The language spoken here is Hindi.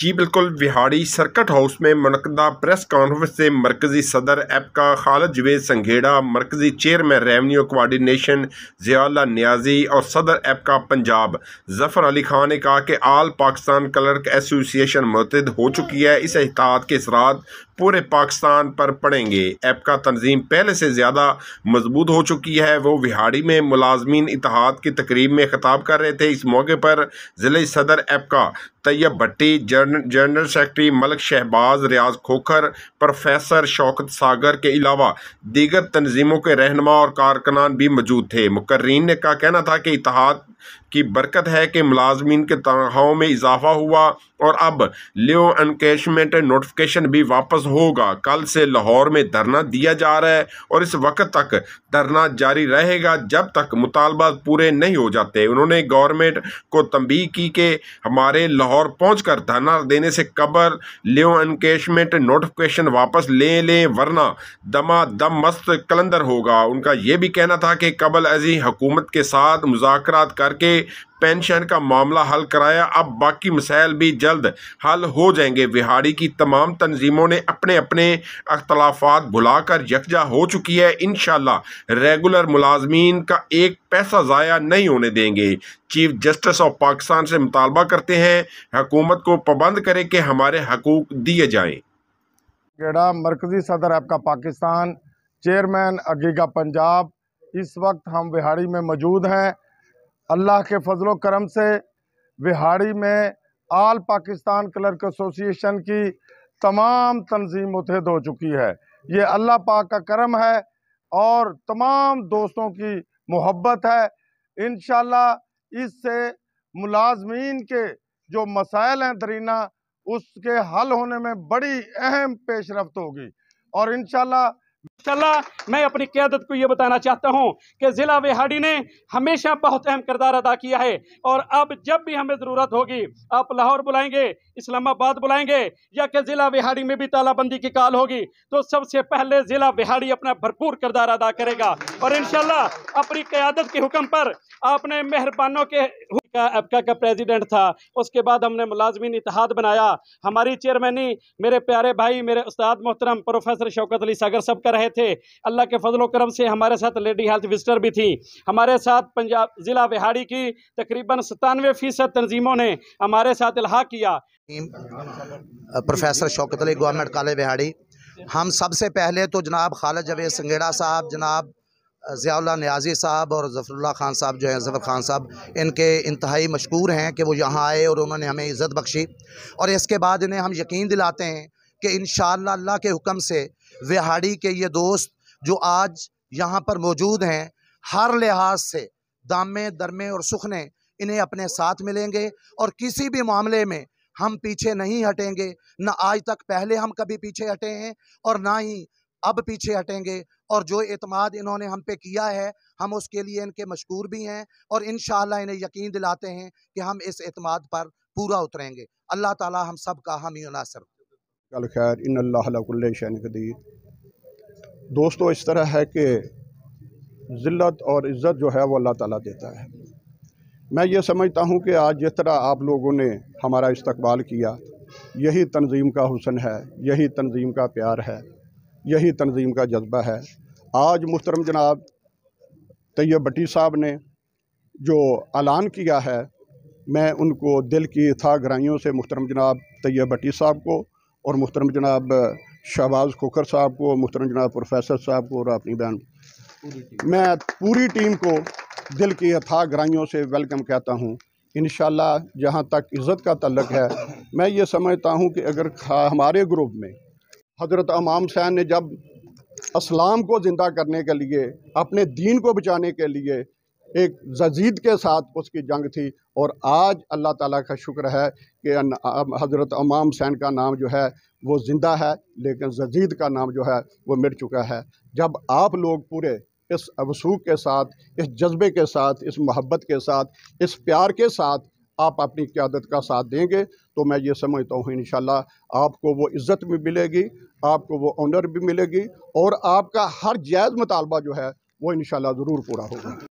जी बिल्कुल विहाड़ी सर्कट हाउस में मनकदा प्रेस कॉन्फ्रेंस से मरकजी सदर एपका खालद जवेद संघेड़ा मरकजी chairman revenue coordination Ziaullah Niazi और सदर एपका पंजाब जफर अली खान ने कहा कि आल पाकिस्तान क्लर्क एसोसिएशन मतद हो चुकी है इस एहतियात के सरात पूरे पाकिस्तान पर पड़ेंगे का तंजीम पहले से ज़्यादा मजबूत हो चुकी है वो विहाड़ी में मुलाजमीन इतिहाद की तकरीब में खिताब कर रहे थे इस मौके पर ज़िले सदर का तैयब भट्टी जर्न, general secretary Malik Shahbaz Riaz Khokhar professor Shaukat Sagar के अलावा दीगर तनजीमों के रहनमा और कारकनान भी मौजूद थे मुकर्रीन ने का कहना था कि इतिहाद की बरकत है कि मुलाजमीन के तनख्वाहों में इजाफा हुआ और अब लियो एनकेशमेंट नोटिफिकेशन भी वापस होगा कल से लाहौर में धरना दिया जा रहा है और इस वक्त तक धरना जारी रहेगा जब तक मुतालबात पूरे नहीं हो जाते उन्होंने गवर्नमेंट को तंबी की कि हमारे लाहौर पहुँच कर धरना देने से कबर लियो एनकेशमेंट नोटिफिकेशन वापस ले लें वरना दमा दम मस्त कलंदर होगा उनका यह भी कहना था कि कबल अजी हुकूमत के साथ मुजाकर करके पेंशन का मामला हल कराया अब बाकी मसाइल भी जल्द हल हो जाएंगे विहाड़ी की तमाम तनजीमों ने अपने अपने अख्तलाफात भुलाकर यकजा हो चुकी है इन रेगुलर मुलाजमीन का एक पैसा ज़ाया नहीं होने देंगे चीफ जस्टिस ऑफ पाकिस्तान से मुतालबा करते हैं हकूमत को पाबंद करें कि हमारे हकूक दिए जाएँ गेड़ा मरकजी सदर आपका पाकिस्तान चेयरमैन अगीगा पंजाब इस वक्त हम बिहारी में मौजूद हैं अल्लाह के फजल करम से बिहाड़ी में आल पाकिस्तान क्लर्क एसोसिएशन की तमाम तनजीम मुतहद हो चुकी है ये अल्लाह पाक का करम है और तमाम दोस्तों की मोहब्बत है इन इससे मुलाजमीन के जो मसाइल हैं दरीना उसके हल होने में बड़ी अहम पेशरफ होगी और इन इंशाल्लाह मैं अपनी क्यादत को ये बताना चाहता हूँ कि ज़िला विहाड़ी ने हमेशा बहुत अहम किरदार अदा किया है और अब जब भी हमें ज़रूरत होगी आप लाहौर बुलाएंगे इस्लामाबाद बुलाएंगे या कि ज़िला विहाड़ी में भी तालाबंदी की काल होगी तो सबसे पहले ज़िला विहाड़ी अपना भरपूर किरदार अदा करेगा और इन अपनी क्यादत के हुक्म पर आपने मेहरबानों के का एपका का प्रेसिडेंट था उसके बाद हमने मुलाजमीन इतिहाद बनाया हमारी चेयरमैनी मेरे प्यारे भाई मेरे उस्ताद मोहतरम प्रोफेसर शौकत अली सागर सब कर रहे थे अल्लाह के फजलो करम से हमारे साथ लेडी हेल्थ विजिटर भी थी हमारे साथ पंजाब ज़िला बिहाड़ी की तकरीबन सतानवे फ़ीसद तनजीमों ने हमारे साथ इलाहा किया professor Shaukat Ali government college बिहाड़ी हम सबसे पहले तो जनाब खालद जवेद संगेड़ा साहब जनाब ज़ियाल्ला न्याजी साहब और जफरुल्ला खान साहब जो हैं ज़फ़र खान साहब इनके इंतहाई मशहूर हैं कि वो यहाँ आए और उन्होंने हमें इज़्ज़त बख्शी और इसके बाद इन्हें हम यकीन दिलाते हैं कि इन अल्लाह के हुक्म से विहाड़ी के ये दोस्त जो आज यहाँ पर मौजूद हैं हर लिहाज से दामे दरमे और सुखने इन्हें अपने साथ मिलेंगे और किसी भी मामले में हम पीछे नहीं हटेंगे ना आज तक पहले हम कभी पीछे हटे हैं और ना ही अब पीछे हटेंगे और जो अतमाद इन्होंने हम पे किया है हम उसके लिए इनके मशहूर भी हैं और इन इन्हें यकीन दिलाते हैं कि हम इस अतमाद पर पूरा उतरेंगे अल्लाह ताला हम सब का हम कल खैर इन शदीर दोस्तों इस तरह है कि ज़िल्त और इज़्ज़त जो है वो अल्लाह ताला देता है मैं ये समझता हूँ कि आज जिस तरह आप लोगों ने हमारा इस्तबाल किया यही तंजीम का हुसन है यही तंजीम का प्यार है यही तंजीम का जज्बा है आज मुहतरम जनाब तैयब भट्टी साहब ने जो ऐलान किया है मैं उनको दिल की था ग्राहियों से मुहतरम जनाब तैयब भट्टी साहब को और मुहतरम जनाब शहबाज खोखर साहब को मुहतरम जनाब प्रोफेसर साहब को और अपनी बहन मैं पूरी टीम को दिल की अथाह ग्राइयों से वेलकम कहता हूँ इन जहाँ तक इज़्ज़त का तल्लक है मैं ये समझता हूँ कि अगर हमारे ग्रुप में हज़रत अमाम सैन ने जब इस्लाम को ज़िंदा करने के लिए अपने दीन को बचाने के लिए एक जजीद के साथ उसकी जंग थी और आज अल्लाह ताला का शुक्र है कि हज़रत अमाम सैन का नाम जो है वो ज़िंदा है लेकिन जजीद का नाम जो है वो मिट चुका है जब आप लोग पूरे इस अवसूख के साथ इस जज्बे के साथ इस मोहब्बत के साथ इस प्यार के साथ आप अपनी क्यादत का साथ देंगे तो मैं ये समझता हूँ इन आपको वो इज़्ज़त भी मिलेगी आपको वो ऑनर भी मिलेगी और आपका हर जायज़ मुतालबा जो है वो इन ज़रूर पूरा होगा